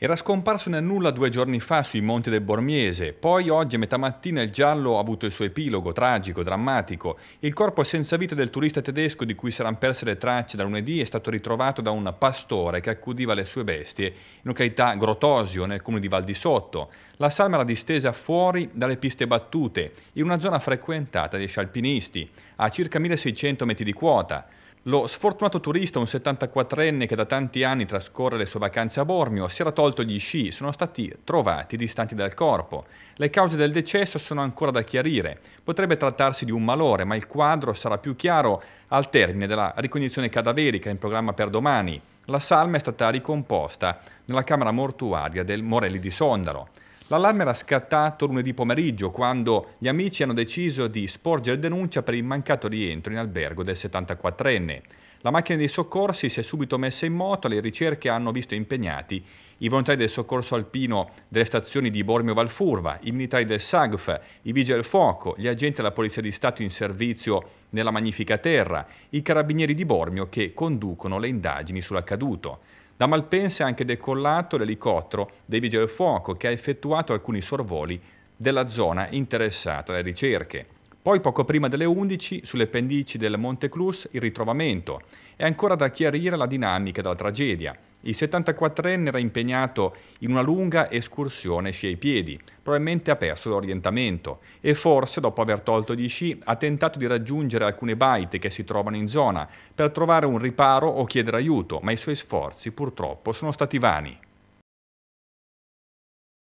Era scomparso nel nulla due giorni fa sui monti del Bormiese, poi oggi a metà mattina il giallo ha avuto il suo epilogo tragico, drammatico. Il corpo senza vita del turista tedesco di cui saranno perse le tracce da lunedì è stato ritrovato da un pastore che accudiva le sue bestie in località Grotosio, nel comune di Val di Sotto. La salma era distesa fuori dalle piste battute, in una zona frequentata dagli scialpinisti, a circa 1600 metri di quota. Lo sfortunato turista, un 74enne che da tanti anni trascorre le sue vacanze a Bormio, si era tolto gli sci, sono stati trovati distanti dal corpo. Le cause del decesso sono ancora da chiarire. Potrebbe trattarsi di un malore, ma il quadro sarà più chiaro al termine della ricognizione cadaverica in programma per domani. La salma è stata ricomposta nella camera mortuaria del Morelli di Sondaro. L'allarme era scattato lunedì pomeriggio quando gli amici hanno deciso di sporgere denuncia per il mancato rientro in albergo del 74enne. La macchina dei soccorsi si è subito messa in moto, le ricerche hanno visto impegnati i volontari del soccorso alpino delle stazioni di Bormio Valfurva, i militari del SAGF, i vigili del fuoco, gli agenti della Polizia di Stato in servizio nella Magnifica Terra, i carabinieri di Bormio che conducono le indagini sull'accaduto. Da Malpensa è anche decollato l'elicottero dei Vigili del Fuoco che ha effettuato alcuni sorvoli della zona interessata alle ricerche. Poi poco prima delle 11 sulle pendici del Monte Clus il ritrovamento. È ancora da chiarire la dinamica della tragedia. Il 74enne era impegnato in una lunga escursione sci ai piedi, probabilmente ha perso l'orientamento e forse dopo aver tolto gli sci ha tentato di raggiungere alcune baite che si trovano in zona per trovare un riparo o chiedere aiuto, ma i suoi sforzi purtroppo sono stati vani.